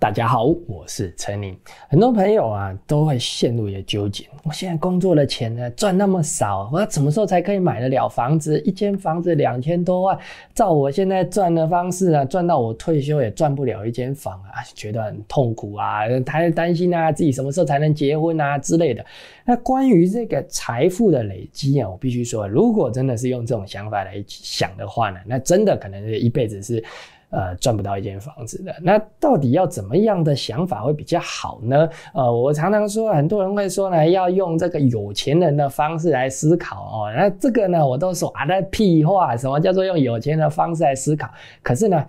大家好，我是陈林。很多朋友啊，都会陷入一个纠结：我现在工作的钱呢，赚那么少，我要什么时候才可以买得了房子？一间房子两千多万，照我现在赚的方式啊，赚到我退休也赚不了一间房啊，觉得很痛苦啊，担担心啊自己什么时候才能结婚啊之类的。那关于这个财富的累积啊，我必须说，如果真的是用这种想法来想的话呢，那真的可能是一辈子是。呃，赚不到一间房子的，那到底要怎么样的想法会比较好呢？呃，我常常说，很多人会说呢，要用这个有钱人的方式来思考哦。那这个呢，我都说啊，那屁话，什么叫做用有钱的方式来思考？可是呢，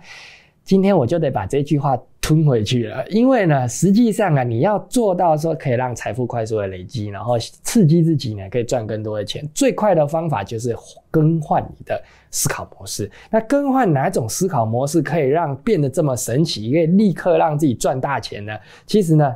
今天我就得把这句话。吞回去了，因为呢，实际上啊，你要做到说可以让财富快速的累积，然后刺激自己呢，可以赚更多的钱，最快的方法就是更换你的思考模式。那更换哪种思考模式可以让变得这么神奇，可以立刻让自己赚大钱呢？其实呢，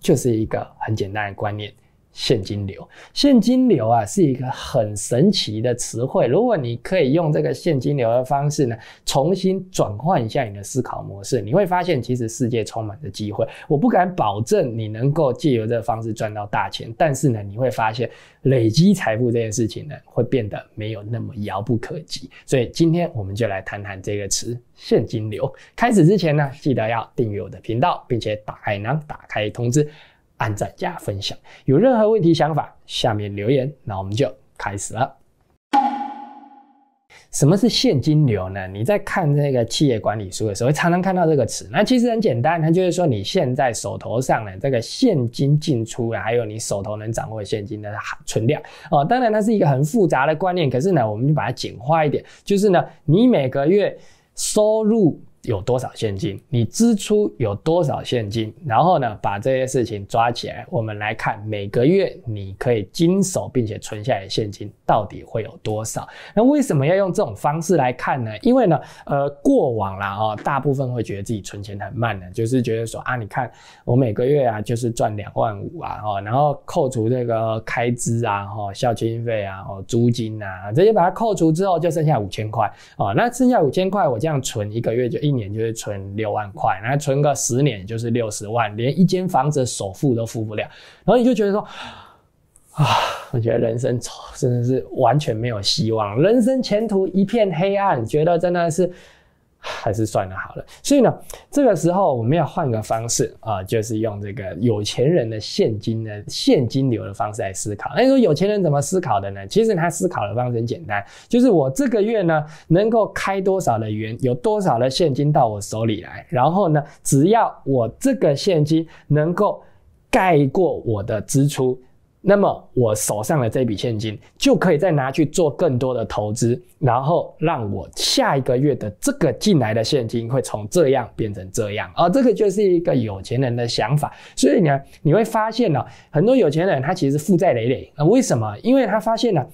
就是一个很简单的观念。现金流，现金流啊，是一个很神奇的词汇。如果你可以用这个现金流的方式呢，重新转换一下你的思考模式，你会发现其实世界充满着机会。我不敢保证你能够借由这个方式赚到大钱，但是呢，你会发现累积财富这件事情呢，会变得没有那么遥不可及。所以今天我们就来谈谈这个词——现金流。开始之前呢，记得要订阅我的频道，并且打开囊打开通知。按赞加分享，有任何问题想法，下面留言。那我们就开始了。什么是现金流呢？你在看这个企业管理书的时候，常常看到这个词。那其实很简单，它就是说你现在手头上的这个现金进出，还有你手头能掌握现金的存量。哦，当然它是一个很复杂的观念，可是呢，我们就把它简化一点，就是呢，你每个月收入。有多少现金？你支出有多少现金？然后呢，把这些事情抓起来，我们来看每个月你可以经手并且存下来现金到底会有多少？那为什么要用这种方式来看呢？因为呢，呃，过往啦哦，大部分会觉得自己存钱很慢的，就是觉得说啊，你看我每个月啊，就是赚两万五啊，哦，然后扣除这个开支啊，哦，校经费啊，哦，租金啊，直接把它扣除之后，就剩下五千块哦，那剩下五千块，我这样存一个月就一。年就会存六万块，然后存个十年就是六十万，连一间房子首付都付不了，然后你就觉得说，啊，我觉得人生真的是完全没有希望，人生前途一片黑暗，觉得真的是。还是算了好了，所以呢，这个时候我们要换个方式啊，就是用这个有钱人的现金的现金流的方式来思考。那说有钱人怎么思考的呢？其实他思考的方式很简单，就是我这个月呢能够开多少的元，有多少的现金到我手里来，然后呢，只要我这个现金能够盖过我的支出。那么我手上的这笔现金就可以再拿去做更多的投资，然后让我下一个月的这个进来的现金会从这样变成这样啊，这个就是一个有钱人的想法。所以呢，你会发现呢，很多有钱人他其实负债累累啊，为什么？因为他发现呢。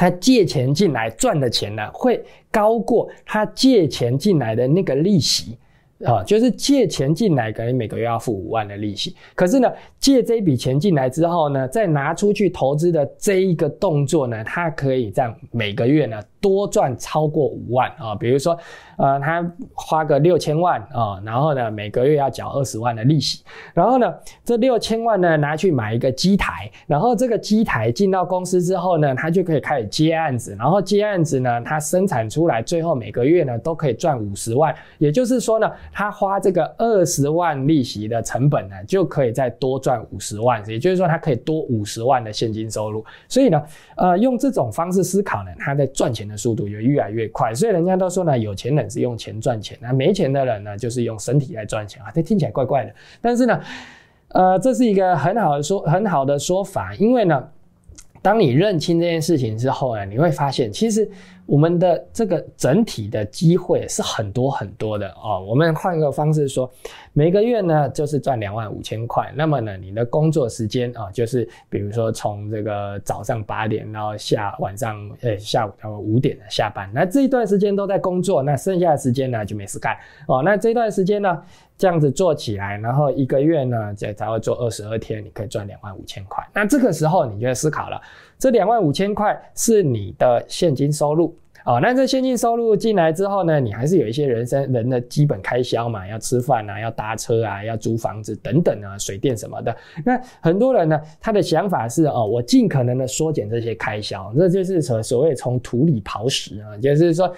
他借钱进来赚的钱呢，会高过他借钱进来的那个利息。啊，就是借钱进来，可能每个月要付五万的利息。可是呢，借这笔钱进来之后呢，再拿出去投资的这一个动作呢，它可以在每个月呢。多赚超过五万啊，比如说，呃，他花个六千万啊，然后呢，每个月要缴二十万的利息，然后呢，这六千万呢拿去买一个机台，然后这个机台进到公司之后呢，他就可以开始接案子，然后接案子呢，他生产出来，最后每个月呢都可以赚五十万，也就是说呢，他花这个二十万利息的成本呢，就可以再多赚五十万，也就是说他可以多五十万的现金收入，所以呢，呃，用这种方式思考呢，他在赚钱。的速度也越来越快，所以人家都说呢，有钱人是用钱赚钱那没钱的人呢就是用身体来赚钱啊，这听起来怪怪的，但是呢，呃，这是一个很好的说很好的说法，因为呢，当你认清这件事情之后呢，你会发现其实。我们的这个整体的机会是很多很多的啊！我们换个方式说，每个月呢就是赚两万五千块。那么呢，你的工作时间啊，就是比如说从这个早上八点，然后下晚上，呃，下午到五点的下班。那这一段时间都在工作，那剩下的时间呢就没事干哦。那这段时间呢，这样子做起来，然后一个月呢才才会做二十二天，你可以赚两万五千块。那这个时候你就思考了，这两万五千块是你的现金收入。哦，那这现金收入进来之后呢，你还是有一些人生人的基本开销嘛，要吃饭啊，要搭车啊，要租房子等等啊，水电什么的。那很多人呢，他的想法是哦，我尽可能的缩减这些开销，那就是所所谓从土里刨食啊，就是说。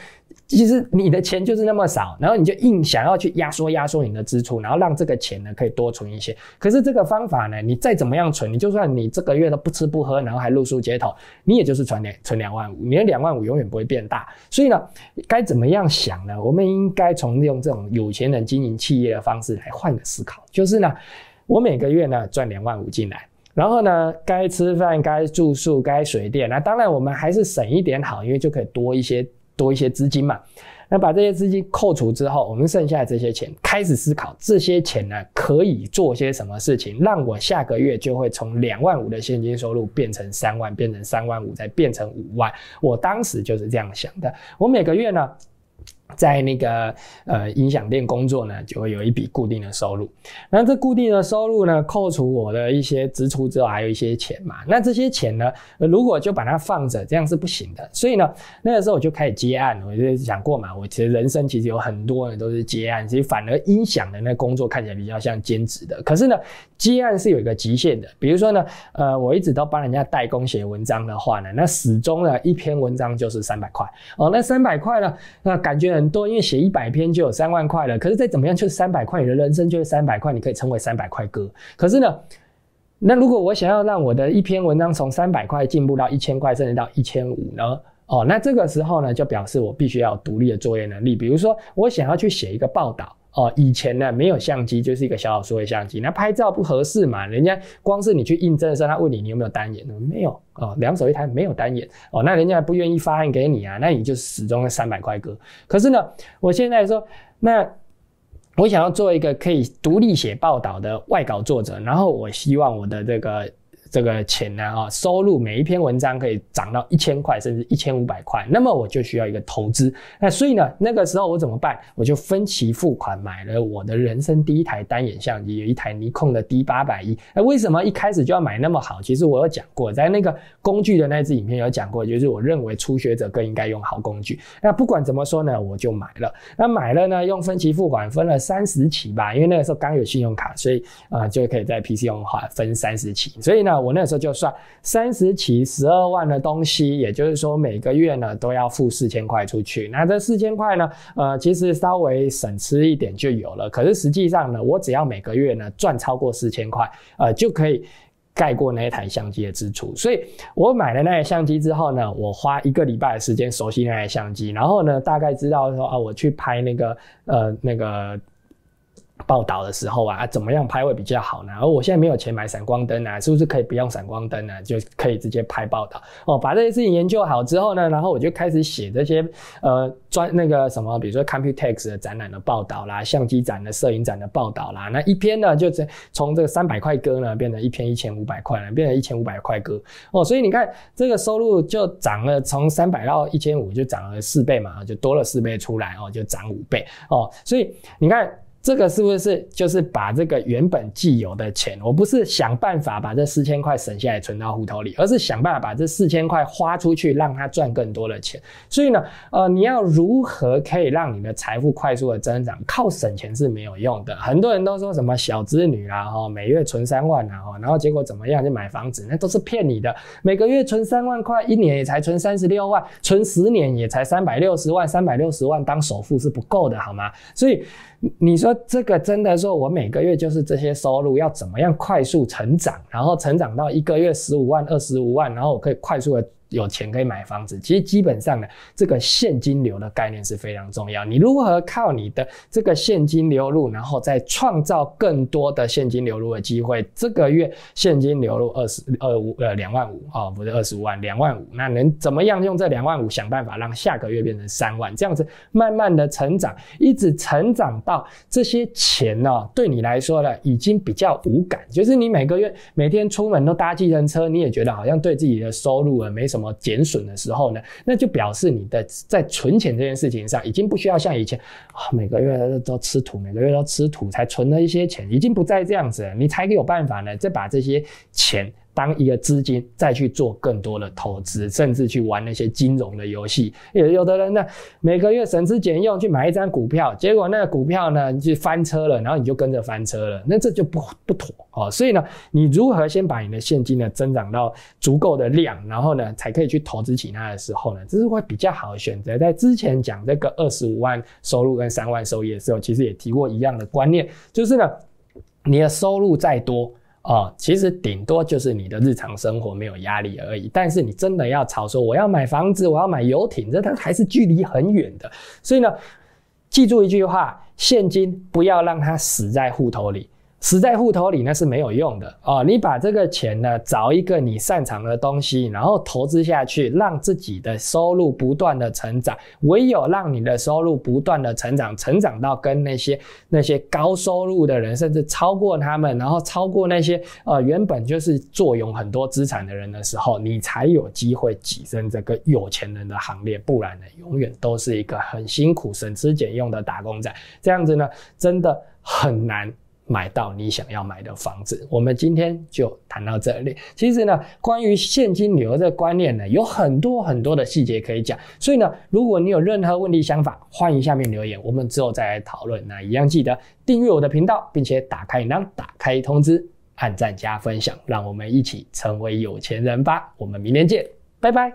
其实你的钱就是那么少，然后你就硬想要去压缩压缩你的支出，然后让这个钱呢可以多存一些。可是这个方法呢，你再怎么样存，你就算你这个月都不吃不喝，然后还露宿街头，你也就是存两存两万五，你的两万五永远不会变大。所以呢，该怎么样想呢？我们应该从用这种有钱人经营企业的方式来换个思考，就是呢，我每个月呢赚两万五进来，然后呢该吃饭、该住宿、该水电，那当然我们还是省一点好，因为就可以多一些。多一些资金嘛，那把这些资金扣除之后，我们剩下这些钱，开始思考这些钱呢可以做些什么事情，让我下个月就会从两万五的现金收入变成三万，变成三万五，再变成五万。我当时就是这样想的。我每个月呢。在那个呃音响店工作呢，就会有一笔固定的收入。那这固定的收入呢，扣除我的一些支出之后，还有一些钱嘛。那这些钱呢，如果就把它放着，这样是不行的。所以呢，那个时候我就开始接案，我就想过嘛，我其实人生其实有很多呢都是接案，其实反而音响的那工作看起来比较像兼职的。可是呢，接案是有一个极限的。比如说呢，呃，我一直都帮人家代工写文章的话呢，那始终呢，一篇文章就是三百块哦。那三百块呢，那感觉。很多，因为写一百篇就有三万块了。可是再怎么样就是三百块，你的人生就是三百块，你可以称为三百块哥。可是呢，那如果我想要让我的一篇文章从三百块进步到一千块，甚至到一千五呢？哦，那这个时候呢，就表示我必须要独立的作业能力。比如说，我想要去写一个报道。哦，以前呢没有相机，就是一个小小说的相机，那拍照不合适嘛？人家光是你去印证的时候，他问你你有没有单眼，没有哦，两手一摊没有单眼哦，那人家还不愿意发案给你啊，那你就始终三百块哥。可是呢，我现在说，那我想要做一个可以独立写报道的外稿作者，然后我希望我的这个。这个钱呢啊，收入每一篇文章可以涨到一千块，甚至一千五百块，那么我就需要一个投资。那所以呢，那个时候我怎么办？我就分期付款买了我的人生第一台单眼相机，有一台尼控的 D 八百 E。哎，为什么一开始就要买那么好？其实我有讲过，在那个工具的那支影片有讲过，就是我认为初学者更应该用好工具。那不管怎么说呢，我就买了。那买了呢，用分期付款分了三十期吧，因为那个时候刚有信用卡，所以呃就可以在 PC 用话分三十期。所以呢。我那时候就算三十起十二万的东西，也就是说每个月呢都要付四千块出去。那这四千块呢，呃，其实稍微省吃一点就有了。可是实际上呢，我只要每个月呢赚超过四千块，呃，就可以盖过那一台相机的支出。所以我买了那台相机之后呢，我花一个礼拜的时间熟悉那台相机，然后呢，大概知道说啊，我去拍那个呃那个。报道的时候啊啊，怎么样拍会比较好呢？而我现在没有钱买闪光灯啊，是不是可以不用闪光灯呢？就可以直接拍报道哦。把这些事情研究好之后呢，然后我就开始写这些呃专那个什么，比如说 Computex 展览的报道啦，相机展的摄影展的报道啦。那一篇呢，就从从这个三百块歌呢，变成一篇一千五百块了，变成一千五百块歌哦。所以你看这个收入就涨了，从三百到一千五就涨了四倍嘛，就多了四倍出来哦，就涨五倍哦。所以你看。这个是不是就是把这个原本既有的钱？我不是想办法把这四千块省下来存到户头里，而是想办法把这四千块花出去，让它赚更多的钱。所以呢，呃，你要如何可以让你的财富快速的增长？靠省钱是没有用的。很多人都说什么小资女啦，哈，每月存三万啊，然后结果怎么样？就买房子，那都是骗你的。每个月存三万块，一年也才存三十六万，存十年也才三百六十万，三百六十万当首付是不够的，好吗？所以。你说这个真的说，我每个月就是这些收入，要怎么样快速成长，然后成长到一个月十五万、二十五万，然后我可以快速的。有钱可以买房子，其实基本上呢，这个现金流的概念是非常重要。你如何靠你的这个现金流入，然后再创造更多的现金流入的机会？这个月现金流入二十二五呃两万五啊，不是二十五万，两万五，那能怎么样？用这两万五想办法让下个月变成三万，这样子慢慢的成长，一直成长到这些钱呢，对你来说呢，已经比较无感。就是你每个月每天出门都搭计程车，你也觉得好像对自己的收入啊没什么。什么减损的时候呢？那就表示你的在存钱这件事情上，已经不需要像以前啊每个月都吃土，每个月都吃土才存了一些钱，已经不再这样子了，你才有办法呢，再把这些钱。当一个资金再去做更多的投资，甚至去玩那些金融的游戏，有有的人呢，每个月省吃俭用去买一张股票，结果那个股票呢就翻车了，然后你就跟着翻车了，那这就不不妥哦。所以呢，你如何先把你的现金呢增长到足够的量，然后呢才可以去投资其他的时候呢，这是会比较好选择。在之前讲这个二十五万收入跟三万收益的时候，其实也提过一样的观念，就是呢，你的收入再多。哦，其实顶多就是你的日常生活没有压力而已，但是你真的要炒说我要买房子，我要买游艇，这它还是距离很远的。所以呢，记住一句话：现金不要让它死在户头里。死在户头里那是没有用的啊！你把这个钱呢，找一个你擅长的东西，然后投资下去，让自己的收入不断的成长。唯有让你的收入不断的成长，成长到跟那些那些高收入的人，甚至超过他们，然后超过那些呃原本就是坐拥很多资产的人的时候，你才有机会跻身这个有钱人的行列。不然呢，永远都是一个很辛苦、省吃俭用的打工仔。这样子呢，真的很难。买到你想要买的房子。我们今天就谈到这里。其实呢，关于现金流的观念呢，有很多很多的细节可以讲。所以呢，如果你有任何问题想法，欢迎下面留言，我们之后再来讨论。那一样记得订阅我的频道，并且打开铃铛，打开通知，按赞加分享，让我们一起成为有钱人吧。我们明天见，拜拜。